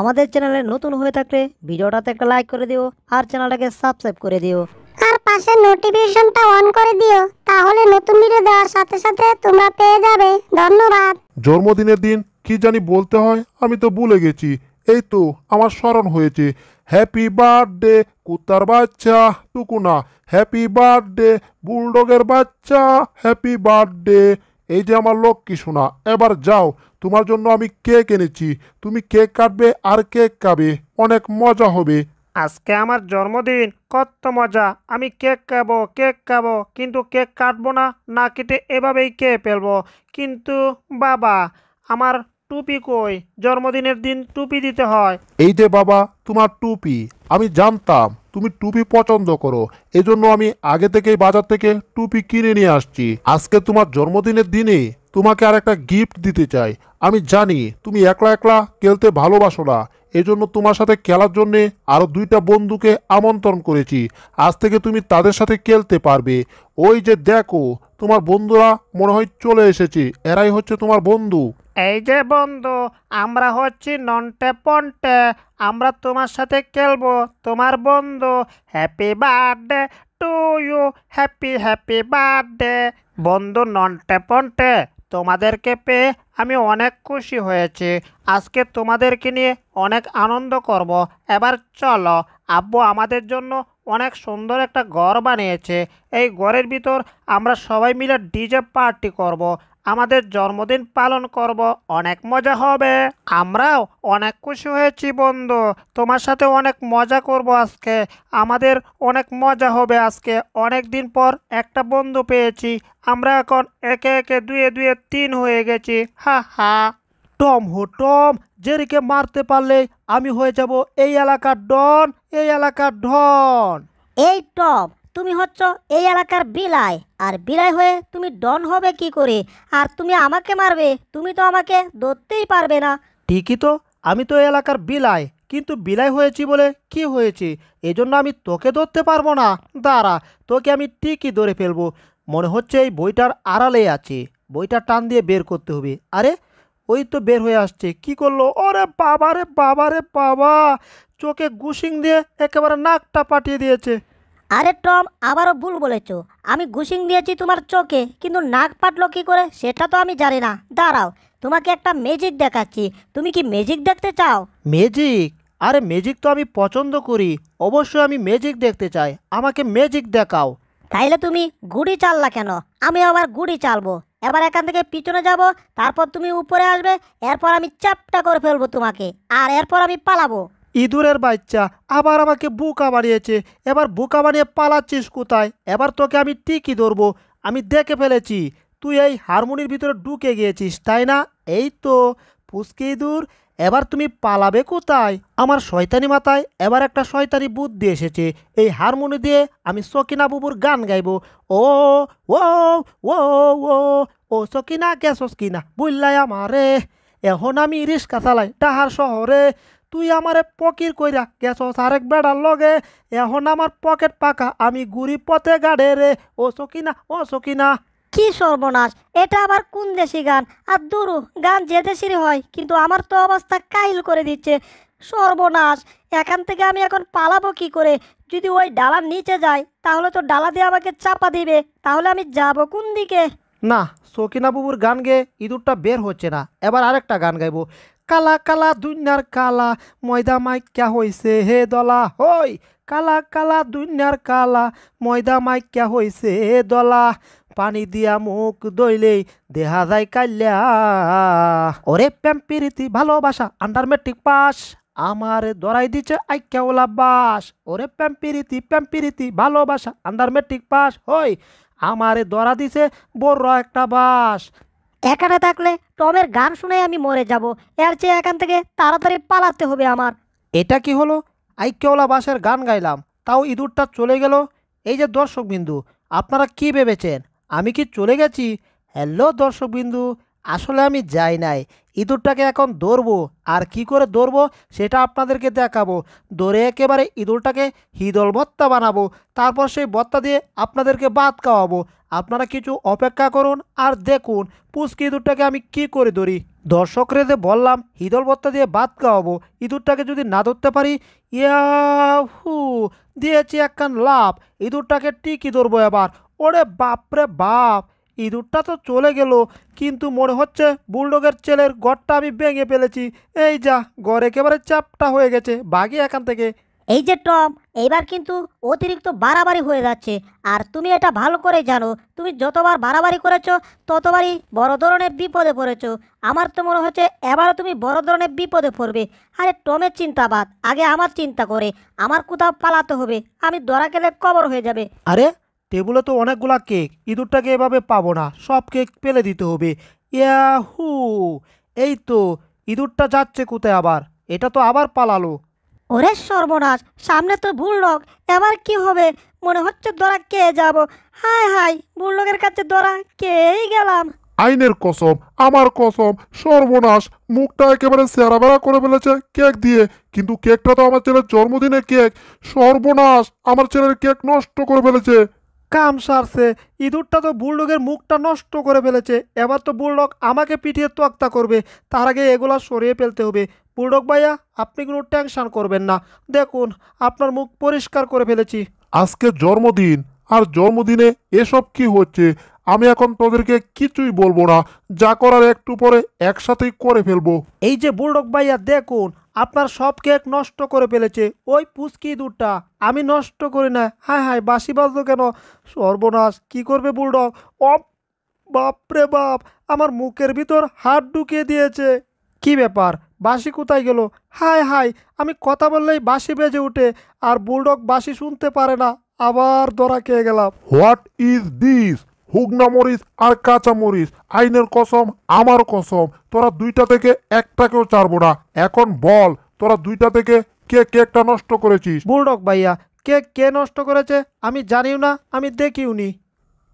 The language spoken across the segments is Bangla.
আমাদের চ্যানেলে নতুন হয়ে থাকলে ভিডিওটাতে একটা লাইক করে দিও আর চ্যানেলটাকে সাবস্ক্রাইব করে দিও আর পাশে নোটিফিকেশনটা অন করে দিও তাহলে নতুন ভিডিও দেওয়ার সাথে সাথে তোমরা পেয়ে যাবে ধন্যবাদ জন্মদিনের দিন কি জানি বলতে হয় আমি তো ভুলে গেছি এই তো আমার স্মরণ হয়েছে হ্যাপি বার্থডে কুত্তার বাচ্চা টুকুনা হ্যাপি বার্থডে বুলডগের বাচ্চা হ্যাপি বার্থডে এই যে আমার লক্ষ্মী শোনা এবার যাও তোমার জন্য আমি কেক এনেছি তুমি কেক কাটবে আর কেক খাবে অনেক মজা হবে আজকে আমার জন্মদিন কত মজা আমি কেক খাবো কেক খাবো কিন্তু কেক কাটবো না না কেটে এভাবেই খেয়ে ফেলবো কিন্তু বাবা আমার টুপি কই জন্মদিনের দিন টুপি দিতে হয় এই যে বাবা তোমার টুপি আমি জানতাম তুমি টুপি পছন্দ করো এজন্য আমি আগে থেকেই বাজার থেকে টুপি কিনে নিয়ে আসছি আজকে তোমার জন্মদিনের দিনে তোমাকে আর একটা গিফট দিতে চাই আমি জানি তুমি একলা একলা খেলতে ভালোবাসো না এজন্য তোমার সাথে খেলার জন্যে আরও দুইটা বন্ধুকে আমন্ত্রণ করেছি আজ থেকে তুমি তাদের সাথে খেলতে পারবে ওই যে দেখো তোমার বন্ধুরা মনে হয় চলে এসেছে এরাই হচ্ছে তোমার বন্ধু এই যে বন্ধু আমরা হচ্ছি ননটে পন্টে আমরা তোমার সাথে খেলবো তোমার বন্ধু happy birthday to you happy happy birthday বন্ধু নন্টে পন্টে তোমাদেরকে পেয়ে আমি অনেক খুশি হয়েছি আজকে তোমাদেরকে নিয়ে অনেক আনন্দ করব। এবার চলো আব্বু আমাদের জন্য অনেক সুন্দর একটা ঘর বানিয়েছে এই ঘরের ভিতর আমরা সবাই মিলে ডিজে পার্টি করব। আমাদের জন্মদিন পালন করব অনেক মজা হবে আমরাও অনেক খুশি হয়েছি বন্ধু তোমার সাথে অনেক মজা করব আজকে আমাদের অনেক মজা হবে আজকে অনেক দিন পর একটা বন্ধু পেয়েছি আমরা এখন একে একে দুয়ে দুয়ে তিন হয়ে গেছি হা হা টম হো টম জেরিকে মারতে পারলে আমি হয়ে যাব এই এলাকার ডন এই এলাকার ডন এই টম তুমি হচ্ছ এই এলাকার বিলায় আর বিলাই হয়ে তুমি ডন হবে কি করে আর তুমি আমাকে মারবে তুমি তো আমাকে ধরতেই পারবে না ঠিকই তো আমি তো এলাকার বিলাই কিন্তু বিলাই হয়েছি বলে কি হয়েছে এজন্য আমি তোকে ধরতে পারবো না দাঁড়া তোকে আমি ঠিকই ধরে ফেলবো মনে হচ্ছে এই বইটার আড়ালে আছে বইটা টান দিয়ে বের করতে হবে আরে ওই তো বের হয়ে আসছে কি করলো ওরে বাবা রে বাবা রে বাবা চোখে গুসিং দিয়ে একেবারে নাকটা পাঠিয়ে দিয়েছে আরে টম আবারও ভুল বলেছো আমি গুসিং দিয়েছি তোমার চোখে কিন্তু নাক পাটলো কী করে সেটা তো আমি জানি না দাঁড়াও তোমাকে একটা ম্যাজিক দেখাচ্ছি তুমি কি ম্যাজিক দেখতে চাও ম্যাজিক আরে ম্যাজিক তো আমি পছন্দ করি অবশ্যই আমি ম্যাজিক দেখতে চাই আমাকে ম্যাজিক দেখাও তাইলে তুমি গুড়ি চাললা কেন আমি আবার গুড়ি চালবো এবার এখান থেকে পিছনে যাব তারপর তুমি উপরে আসবে এরপর আমি চাপটা করে ফেলবো তোমাকে আর এরপর আমি পালাবো ইঁদুরের বাচ্চা আবার আমাকে বোকা বানিয়েছে এবার বোকা বানিয়ে পালাচ্ছিস কোথায় এবার তোকে আমি টিকি ধরবো আমি দেখে ফেলেছি তুই এই হারমোনির ভিতরে ঢুকে গিয়েছিস তাই না এই তো ফুসকে ইঁদুর এবার তুমি পালাবে কোথায় আমার শয়তানি মাথায় এবার একটা শয়তানি বুদ্ধি এসেছে এই হারমোনি দিয়ে আমি সকিনা বুবুর গান গাইব ও ও ও ও ও সকিনা কে সকিনা বুল্লাই আমারে এখন আমি রিক্সা চালাই ডাহার শহরে তুই আমারে পকির কইরা গেছস আরেক বেড়ার লগে এখন আমার পকেট পাকা আমি গুড়ি পথে গাড়ে রে ও সকিনা ও সকিনা কি সর্বনাশ এটা আবার কোন দেশি গান আর দুরু গান যে দেশেরই হয় কিন্তু আমার তো অবস্থা কাহিল করে দিচ্ছে সর্বনাশ এখান থেকে আমি এখন পালাবো কি করে যদি ওই ডালার নিচে যাই তাহলে তো ডালা দিয়ে আমাকে চাপা দিবে তাহলে আমি যাব কোন দিকে না সকিনা বাবুর গান গেয়ে ইঁদুরটা বের হচ্ছে না এবার আরেকটা গান গাইবো কালা কালা দুনিয়ার কালা ময়দা মাইক্যা হয়েছে হে দলা হই কালা কালা দুনিয়ার কালা ময়দা মাইক্যা হয়েছে হে দলা পানি দিয়া মুখ দইলেই দেহা যায় কাল্যা ওরে প্যাম প্রীতি ভালোবাসা আন্ডার মেট্রিক পাস আমার দরাই দিছে ওলা বাস ওরে প্যাম্পিরিতি প্যাম্পিরিতি ভালোবাসা আন্ডার মেট্রিক পাস হই আমারে দরা দিছে বড় একটা বাস এখানে থাকলে টমের গান শুনে আমি মরে যাব এর চেয়ে এখান থেকে তাড়াতাড়ি পালাতে হবে আমার এটা কি হলো আইকেওলা বাসের গান গাইলাম তাও ইঁদুরটা চলে গেল এই যে দর্শকবিন্দু আপনারা কি ভেবেছেন আমি কি চলে গেছি হ্যালো দর্শকবিন্দু আসলে আমি যাই নাই ইঁদুরটাকে এখন ধরবো আর কি করে ধরবো সেটা আপনাদেরকে দেখাবো ধরে একেবারে ইঁদুরটাকে হিদল ভত্তা বানাবো তারপর সেই ভত্তা দিয়ে আপনাদেরকে বাদ খাওয়াবো আপনারা কিছু অপেক্ষা করুন আর দেখুন পুষ্কি ইঁদুরটাকে আমি কি করে ধরি যে বললাম হিদল ভত্তা দিয়ে বাদ খাওয়াবো ইঁদুরটাকে যদি না ধরতে পারি ইয়াহু দিয়েছি একখান লাভ ইঁদুরটাকে টিকি ধরবো এবার ওরে বাপরে বাপ ইঁদুরটা তো চলে গেল কিন্তু মনে হচ্ছে বুলডগের ছেলের গড়টা আমি ভেঙে ফেলেছি এই যা গড় একেবারে চাপটা হয়ে গেছে বাঘি এখান থেকে এই যে টম এইবার কিন্তু অতিরিক্ত বাড়াবাড়ি হয়ে যাচ্ছে আর তুমি এটা ভালো করে জানো তুমি যতবার বাড়াবাড়ি করেছো ততবারই বড় ধরনের বিপদে পড়েছো আমার তো মনে হচ্ছে এবারও তুমি বড় ধরনের বিপদে পড়বে আরে টমের চিন্তা বাদ আগে আমার চিন্তা করে আমার কোথাও পালাতে হবে আমি দরা গেলে কবর হয়ে যাবে আরে টেবুলে তো অনেকগুলা কেক ইঁদুরটাকে এভাবে পাবো না সব কেক পেলে দিতে হবে ইয়াহু এই তো ইঁদুরটা যাচ্ছে কোথায় আবার এটা তো আবার পালালো ওরে সর্বনাশ সামনে তো বুলডগ এবার কি হবে মনে হচ্ছে দরা কে যাব হাই হাই বুলডগের কাছে দরা কেই গেলাম আইনের কসম আমার কসম সর্বনাশ মুখটা একেবারে সেরাবেরা করে ফেলেছে কেক দিয়ে কিন্তু কেকটা তো আমার ছেলের জন্মদিনের কেক সর্বনাশ আমার ছেলের কেক নষ্ট করে ফেলেছে কাম সারছে ইঁদুরটা তো বুলডগের মুখটা নষ্ট করে ফেলেছে এবার তো বুলডগ আমাকে পিঠিয়ে তোয়াক্তা করবে তার আগে এগুলো সরিয়ে ফেলতে হবে বুলডগ ভাইয়া আপনি কোনো টেনশন করবেন না দেখুন আপনার মুখ পরিষ্কার করে ফেলেছি আজকে জন্মদিন আর জন্মদিনে এসব কি হচ্ছে আমি এখন তোদেরকে কিছুই বলবো না যা করার একটু পরে একসাথেই করে ফেলবো এই যে বুলডগ ভাইয়া দেখুন আপনার সব কেক নষ্ট করে ফেলেছে ওই পুচকি দুধটা আমি নষ্ট করি না হ্যাঁ হ্যাঁ বাসি বাজলো কেন সর্বনাশ কি করবে বুলডগ অপ বাপরে বাপ আমার মুখের ভিতর হাত ঢুকিয়ে দিয়েছে কি ব্যাপার বাসি কোথায় গেল হাই হাই আমি কথা বললেই বাসি বেজে উঠে আর বুলডক বাসি শুনতে পারে না আবার ধরা খেয়ে গেলাম হোয়াট ইজ দিস হুগনা মরিচ আর কাঁচা মরিচ আইনের কসম আমার কসম তোরা দুইটা থেকে একটাকেও চারবো না এখন বল তোরা দুইটা থেকে কে কেকটা নষ্ট করেছিস বুলডক ভাইয়া কেক কে নষ্ট করেছে আমি জানিও না আমি দেখিও নি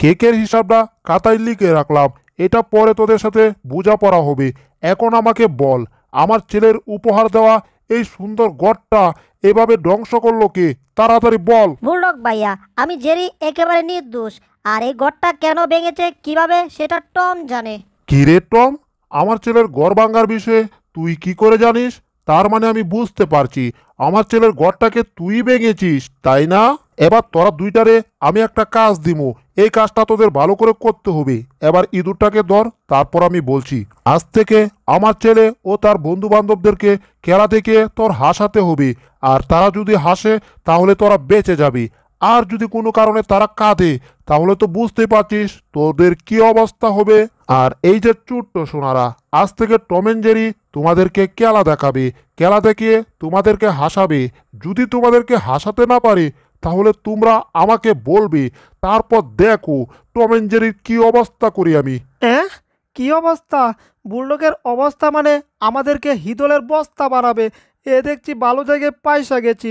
কেকের হিসাবটা কাতায় লিখে রাখলাম এটা পরে তোদের সাথে বোঝা পড়া হবে এখন আমাকে বল আমার ছেলের উপহার দেওয়া এই সুন্দর গড়টা এভাবে ধ্বংস করলো কে তাড়াতাড়ি বল বুলডক ভাইয়া আমি জেরি একেবারে নির্দোষ আর এই গড়টা কেন ভেঙেছে কিভাবে সেটা টম জানে কি রে টম আমার ছেলের গড় ভাঙার বিষয়ে তুই কি করে জানিস তার মানে আমি বুঝতে পারছি আমার ছেলের গড়টাকে তুই ভেঙেছিস তাই না এবার তোরা দুইটারে আমি একটা কাজ দিমু এই কাজটা তোদের ভালো করে করতে হবে এবার ইঁদুরটাকে ধর তারপর আমি বলছি আজ থেকে আমার ছেলে ও তার বন্ধু বান্ধবদেরকে খেলা থেকে তোর হাসাতে হবে আর তারা যদি হাসে তাহলে তোরা বেঁচে যাবি আর যদি কোনো কারণে তারা কাঁদে তাহলে তো বুঝতে পারছিস তোদের কি অবস্থা হবে আর এই যে চুট্ট সোনারা আজ থেকে টমেন জেরি তোমাদেরকে কেলা দেখাবে কেলা দেখিয়ে তোমাদেরকে হাসাবে যদি তোমাদেরকে হাসাতে না পারে তাহলে তোমরা আমাকে বলবে তারপর দেখো টমেন জেরির কি অবস্থা করি আমি কি অবস্থা বুলডগের অবস্থা মানে আমাদেরকে হিদলের বস্তা বানাবে এ দেখছি ভালো জায়গায় পয়সা গেছি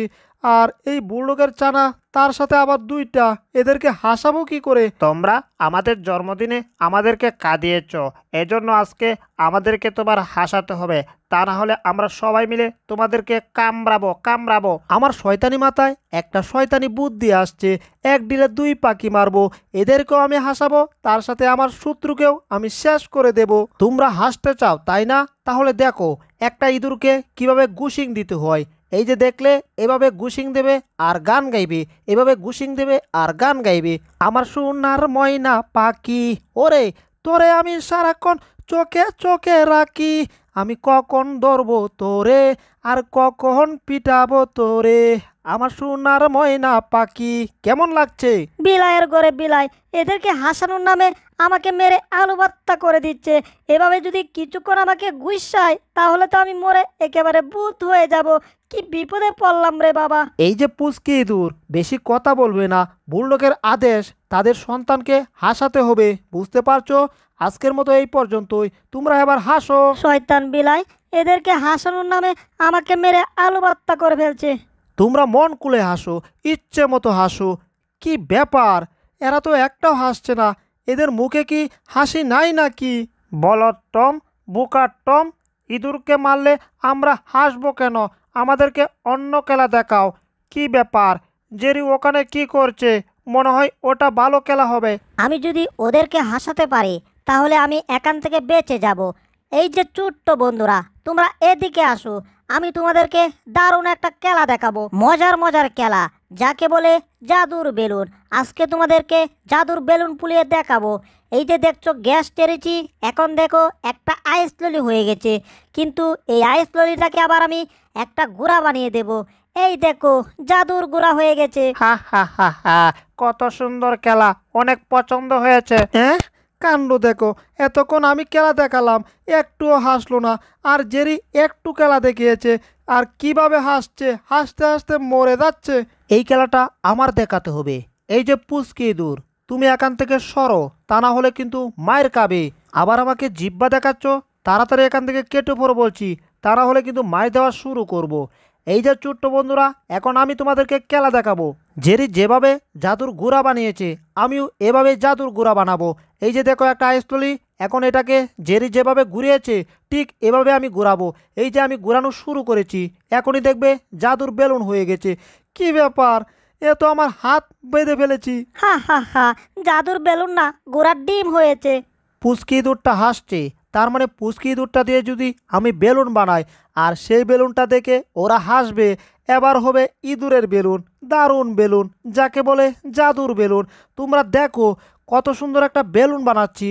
আর এই বুলডোগের চানা তার সাথে আবার দুইটা এদেরকে হাসাবো কি করে তোমরা আমাদের জন্মদিনে আমাদেরকে কাঁদিয়েছ এজন্য আজকে আমাদেরকে তোমার হাসাতে হবে তা না হলে আমরা সবাই মিলে তোমাদেরকে কামড়াবো কামড়াবো আমার শয়তানি মাথায় একটা শয়তানি বুদ্ধি আসছে এক ডিলে দুই পাখি মারবো এদেরকেও আমি হাসাবো তার সাথে আমার শত্রুকেও আমি শেষ করে দেব তোমরা হাসতে চাও তাই না তাহলে দেখো একটা ইঁদুরকে কিভাবে গুশিং দিতে হয় এই যে দেখলে এভাবে গুসিং দেবে আর গান গাইবে এভাবে গুসিং দেবে আর গান গাইবে আমার সুনার ময়না পাকি ওরে তোরে আমি সারাক্ষণ চোখে চোখে রাখি আমি কখন ধরবো তোরে আর কখন পিটাবো তোরে আমার সুনার ময়না পাখি কেমন লাগছে বিলায়ের ঘরে বিলাই এদেরকে হাসানোর নামে আমাকে মেরে আলু বাত্তা করে দিচ্ছে এভাবে যদি কিছুক্ষণ আমাকে গুইসায় তাহলে তো আমি মরে একেবারে ভূত হয়ে যাব কি বিপদে পড়লাম রে বাবা এই যে পুচকি ইঁদুর বেশি কথা বলবে না বুলডকের আদেশ তাদের সন্তানকে হাসাতে হবে বুঝতে পারছো আজকের মতো এই পর্যন্তই তোমরা এবার হাসো শয়তান বিলাই এদেরকে হাসানোর নামে আমাকে মেরে আলু বাত্তা করে ফেলছে তোমরা মন কুলে হাসো ইচ্ছে মতো হাসো কি ব্যাপার এরা তো একটাও হাসছে না এদের মুখে কি হাসি নাই নাকি বলদ টম বুকার টম ইঁদুরকে মারলে আমরা হাসবো কেন আমাদেরকে অন্য খেলা দেখাও কি ব্যাপার জেরি ওখানে কি করছে মনে হয় ওটা ভালো খেলা হবে আমি যদি ওদেরকে হাসাতে পারি তাহলে আমি এখান থেকে বেঁচে যাব এই যে ছোট্ট বন্ধুরা তোমরা এদিকে আসো আমি তোমাদেরকে দারুণ একটা খেলা দেখাবো মজার মজার খেলা যাকে বলে জাদুর বেলুন আজকে তোমাদেরকে জাদুর বেলুন পুলিয়ে দেখাবো এই যে দেখছো গ্যাস টেরেছি এখন দেখো একটা আইস ললি হয়ে গেছে কিন্তু এই আইস ললিটাকে আবার আমি একটা গুড়া বানিয়ে দেব এই দেখো জাদুর গুড়া হয়ে গেছে হা হা হা হা কত সুন্দর খেলা অনেক পছন্দ হয়েছে হ্যাঁ কাণ্ড দেখো এতক্ষণ আমি খেলা দেখালাম একটুও হাসলো না আর জেরি একটু খেলা দেখিয়েছে আর কিভাবে হাসছে হাসতে হাসতে মরে যাচ্ছে এই খেলাটা আমার দেখাতে হবে এই যে পুচকি দূর তুমি এখান থেকে সরো তা না হলে কিন্তু মায়ের কাবে আবার আমাকে জিব্বা দেখাচ্ছ তাড়াতাড়ি এখান থেকে কেটে পড়ো বলছি তা না হলে কিন্তু মায় দেওয়া শুরু করব। এই যে ছোট্ট বন্ধুরা এখন আমি তোমাদেরকে খেলা দেখাবো জেরি যেভাবে জাদুর গুড়া বানিয়েছে আমিও এভাবে জাদুর গুড়া বানাবো এই যে দেখো একটা আইসতলি এখন এটাকে জেরি যেভাবে ঘুরিয়েছে ঠিক এভাবে আমি ঘুরাবো এই যে আমি ঘুরানো শুরু করেছি এখনই দেখবে জাদুর বেলুন হয়ে গেছে কি ব্যাপার এ তো আমার হাত বেঁধে ফেলেছি হা হা হা জাদুর বেলুন না গোড়ার ডিম হয়েছে পুচকি দুধটা হাসছে তার মানে পুচকি দুধটা দিয়ে যদি আমি বেলুন বানাই আর সেই বেলুনটা দেখে ওরা হাসবে এবার হবে ইঁদুরের বেলুন দারুণ বেলুন যাকে বলে জাদুর বেলুন তোমরা দেখো কত সুন্দর একটা বেলুন বানাচ্ছি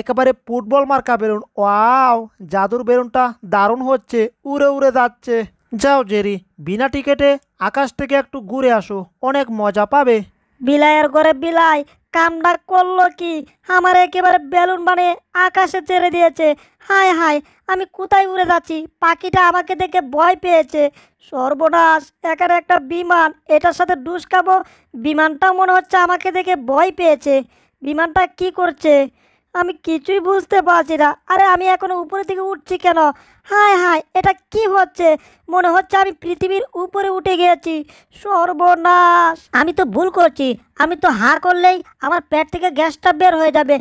একেবারে ফুটবল মার্কা বেলুন ওয়াও জাদুর বেলুনটা দারুণ হচ্ছে উড়ে উড়ে যাচ্ছে যাও জেরি বিনা টিকেটে আকাশ থেকে একটু ঘুরে আসো অনেক মজা পাবে বিলাইয়ের ঘরে বিলাই কামটা করলো কি আমার একেবারে বেলুন বানিয়ে আকাশে ছেড়ে দিয়েছে হায় হায় আমি কোথায় উড়ে যাচ্ছি পাখিটা আমাকে দেখে ভয় পেয়েছে সর্বনাশ একার একটা বিমান এটার সাথে ডুস খাবো বিমানটাও মনে হচ্ছে আমাকে দেখে ভয় পেয়েছে বিমানটা কি করছে আমি কিছুই বুঝতে পারছি না আরে আমি এখন উপরে থেকে উঠছি কেন হায় হায় এটা কি হচ্ছে মনে হচ্ছে আমি পৃথিবীর উপরে উঠে গেছি সর্বনাশ আমি তো ভুল করছি আমি তো হা করলেই আমার পেট থেকে গ্যাসটা বের হয়ে যাবে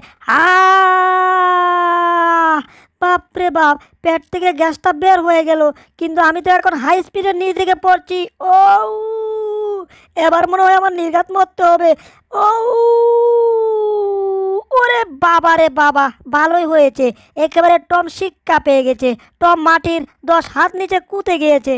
বাপরে বাপ পেট থেকে গ্যাসটা বের হয়ে গেল কিন্তু আমি তো এখন হাই স্পিডের নিচ থেকে পড়ছি ও এবার মনে হয় আমার নির্ঘাত মরতে হবে ও ওরে বাবা রে বাবা ভালোই হয়েছে একেবারে টম শিক্ষা পেয়ে গেছে টম মাটির দশ হাত নিচে কুতে গিয়েছে